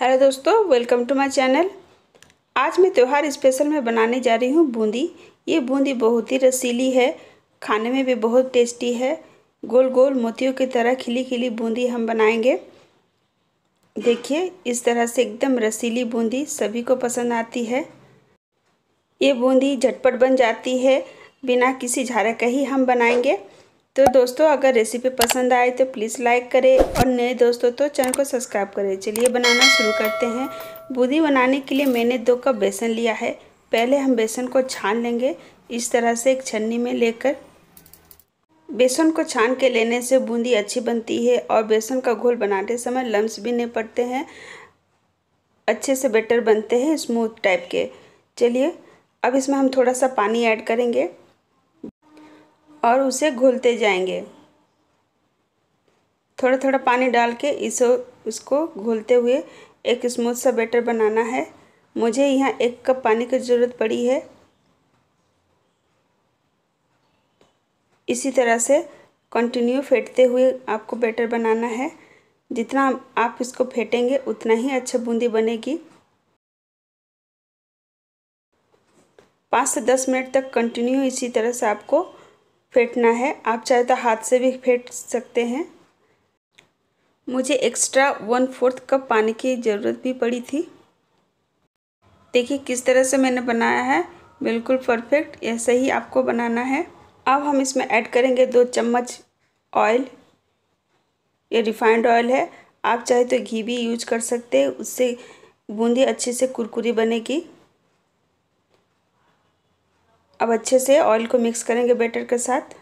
hello दोस्तों welcome to my channel आज मैं त्यौहार स्पेशल में बनाने जा रही हूँ बूंदी ये बूंदी बहुत ही रसीली है खाने में भी बहुत टेस्टी है गोल गोल मोतियों की तरह खिली खिली बूंदी हम बनाएंगे देखिए इस तरह से एकदम रसीली बूंदी सभी को पसंद आती है ये बूंदी झटपट बन जाती है बिना किसी झारा के ही हम बनाएंगे तो दोस्तों अगर रेसिपी पसंद आए तो प्लीज़ लाइक करें और नए दोस्तों तो चैनल को सब्सक्राइब करें चलिए बनाना शुरू करते हैं बूंदी बनाने के लिए मैंने दो कप बेसन लिया है पहले हम बेसन को छान लेंगे इस तरह से एक छन्नी में लेकर बेसन को छान के लेने से बूंदी अच्छी बनती है और बेसन का घोल बनाते समय लम्स भी नहीं पड़ते हैं अच्छे से बेटर बनते हैं स्मूथ टाइप के चलिए अब इसमें हम थोड़ा सा पानी ऐड करेंगे और उसे घोलते जाएंगे थोड़ा थोड़ा पानी डाल के इसे उसको घोलते हुए एक स्मूथ सा बैटर बनाना है मुझे यहाँ एक कप पानी की ज़रूरत पड़ी है इसी तरह से कंटिन्यू फेंटते हुए आपको बैटर बनाना है जितना आप इसको फेंटेंगे उतना ही अच्छा बूंदी बनेगी पाँच से दस मिनट तक कंटिन्यू इसी तरह से आपको फेंटना है आप चाहे तो हाथ से भी फेंट सकते हैं मुझे एक्स्ट्रा वन फोर्थ कप पानी की ज़रूरत भी पड़ी थी देखिए किस तरह से मैंने बनाया है बिल्कुल परफेक्ट ऐसे ही आपको बनाना है अब हम इसमें ऐड करेंगे दो चम्मच ऑयल ये रिफाइंड ऑयल है आप चाहे तो घी भी यूज कर सकते हैं उससे बूंदी अच्छे से कुरकुरी बनेगी अब अच्छे से ऑयल को मिक्स करेंगे बैटर के साथ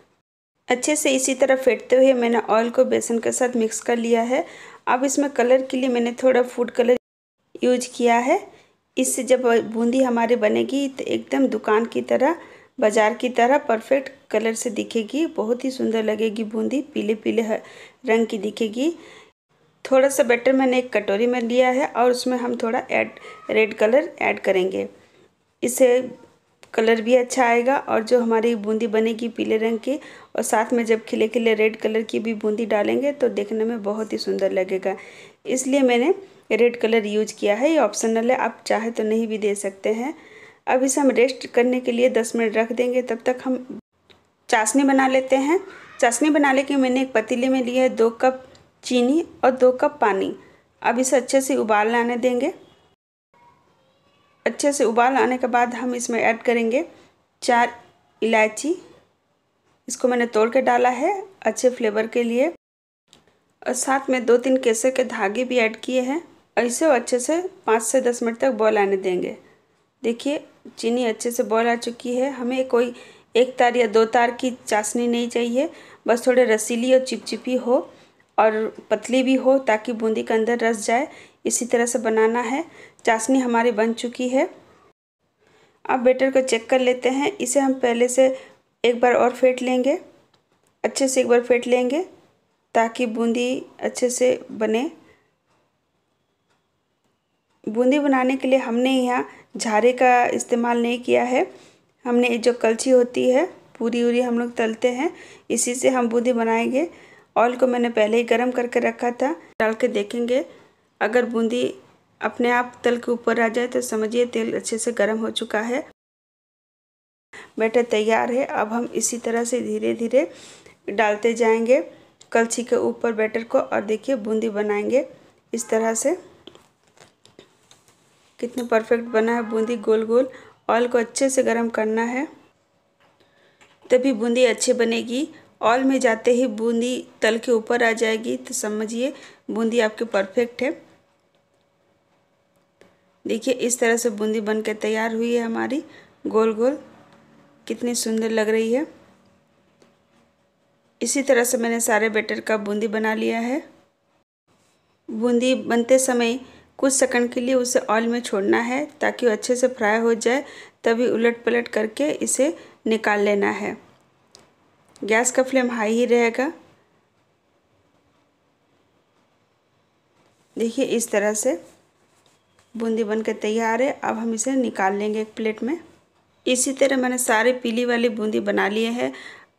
अच्छे से इसी तरह फेंटते हुए मैंने ऑयल को बेसन के साथ मिक्स कर लिया है अब इसमें कलर के लिए मैंने थोड़ा फूड कलर यूज किया है इससे जब बूंदी हमारी बनेगी तो एकदम दुकान की तरह बाज़ार की तरह परफेक्ट कलर से दिखेगी बहुत ही सुंदर लगेगी बूंदी पीले पीले रंग की दिखेगी थोड़ा सा बैटर मैंने एक कटोरी में लिया है और उसमें हम थोड़ा ऐड रेड कलर ऐड करेंगे इसे कलर भी अच्छा आएगा और जो हमारी बूंदी बनेगी पीले रंग की और साथ में जब खिले खिले रेड कलर की भी बूंदी डालेंगे तो देखने में बहुत ही सुंदर लगेगा इसलिए मैंने रेड कलर यूज किया है ये ऑप्शनल है आप चाहे तो नहीं भी दे सकते हैं अब इसे हम रेस्ट करने के लिए दस मिनट रख देंगे तब तक हम चाशनी बना लेते हैं चाशनी बनाने के मैंने एक पतीले में लिया है दो कप चीनी और दो कप पानी अब इसे अच्छे से उबाल आने देंगे अच्छे से उबाल आने के बाद हम इसमें ऐड करेंगे चार इलायची इसको मैंने तोड़ के डाला है अच्छे फ्लेवर के लिए और साथ में दो तीन केसर के धागे भी ऐड किए हैं ऐसे अच्छे से पाँच से दस मिनट तक बॉयल आने देंगे देखिए चीनी अच्छे से बॉयल आ चुकी है हमें कोई एक तार या दो तार की चाशनी नहीं चाहिए बस थोड़े रसीली और चिपचिपी हो और पतली भी हो ताकि बूंदी के अंदर रस जाए इसी तरह से बनाना है चाशनी हमारी बन चुकी है अब बेटर को चेक कर लेते हैं इसे हम पहले से एक बार और फेंट लेंगे अच्छे से एक बार फेंट लेंगे ताकि बूंदी अच्छे से बने बूंदी बनाने के लिए हमने यहाँ झारे का इस्तेमाल नहीं किया है हमने जो कलछी होती है पूरी उरी हम लोग तलते हैं इसी से हम बूंदी बनाएंगे ऑयल को मैंने पहले ही गर्म करके रखा था डाल के देखेंगे अगर बूंदी अपने आप तल के ऊपर आ जाए तो समझिए तेल अच्छे से गर्म हो चुका है बैटर तैयार है अब हम इसी तरह से धीरे धीरे डालते जाएंगे कलछी के ऊपर बैटर को और देखिए बूंदी बनाएंगे इस तरह से कितने परफेक्ट बना है बूंदी गोल गोल ऑयल को अच्छे से गर्म करना है तभी बूंदी अच्छी बनेगी ऑयल में जाते ही बूंदी तल के ऊपर आ जाएगी तो समझिए बूंदी आपके परफेक्ट है देखिए इस तरह से बूंदी बन के तैयार हुई है हमारी गोल गोल कितनी सुंदर लग रही है इसी तरह से मैंने सारे बैटर का बूंदी बना लिया है बूंदी बनते समय कुछ सेकंड के लिए उसे ऑयल में छोड़ना है ताकि वो अच्छे से फ्राई हो जाए तभी उलट पलट करके इसे निकाल लेना है गैस का फ्लेम हाई ही रहेगा देखिए इस तरह से बूंदी बन के तैयार है अब हम इसे निकाल लेंगे एक प्लेट में इसी तरह मैंने सारे पीली वाली बूंदी बना लिए है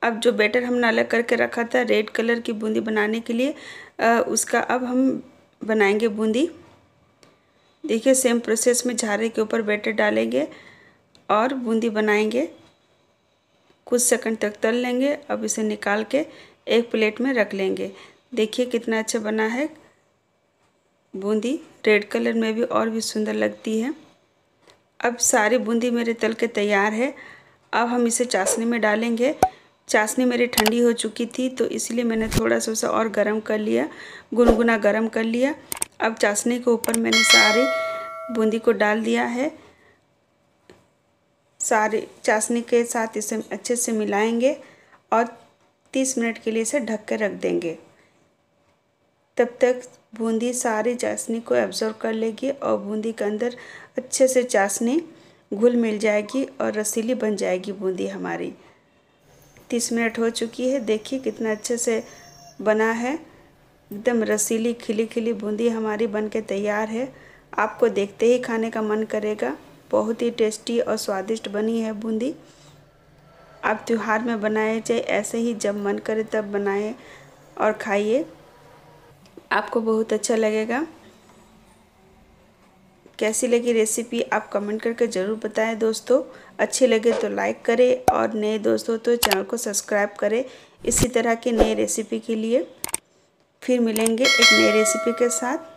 अब जो बैटर हमने अलग करके रखा था रेड कलर की बूंदी बनाने के लिए आ, उसका अब हम बनाएंगे बूंदी देखिए सेम प्रोसेस में झारे के ऊपर बैटर डालेंगे और बूंदी बनाएंगे कुछ सेकंड तक तल लेंगे अब इसे निकाल के एक प्लेट में रख लेंगे देखिए कितना अच्छा बना है बूंदी रेड कलर में भी और भी सुंदर लगती है अब सारी बूंदी मेरे तल के तैयार है अब हम इसे चाशनी में डालेंगे चाशनी मेरी ठंडी हो चुकी थी तो इसलिए मैंने थोड़ा सा उसे और गर्म कर लिया गुनगुना गर्म कर लिया अब चाशनी के ऊपर मैंने सारी बूंदी को डाल दिया है सारे चाशनी के साथ इसे अच्छे से मिलाएंगे और 30 मिनट के लिए इसे ढक के रख देंगे तब तक बूंदी सारी चाशनी को एब्जॉर्व कर लेगी और बूंदी के अंदर अच्छे से चाशनी घुल मिल जाएगी और रसीली बन जाएगी बूंदी हमारी तीस मिनट हो चुकी है देखिए कितना अच्छे से बना है एकदम रसीली खिली खिली बूंदी हमारी बन के तैयार है आपको देखते ही खाने का मन करेगा बहुत ही टेस्टी और स्वादिष्ट बनी है बूंदी आप त्यौहार में बनाए चाहे ऐसे ही जब मन करे तब बनाए और खाइए आपको बहुत अच्छा लगेगा कैसी लगी रेसिपी आप कमेंट करके ज़रूर बताएं दोस्तों अच्छी लगे तो लाइक करें और नए दोस्तों तो चैनल को सब्सक्राइब करें इसी तरह के नए रेसिपी के लिए फिर मिलेंगे एक नई रेसिपी के साथ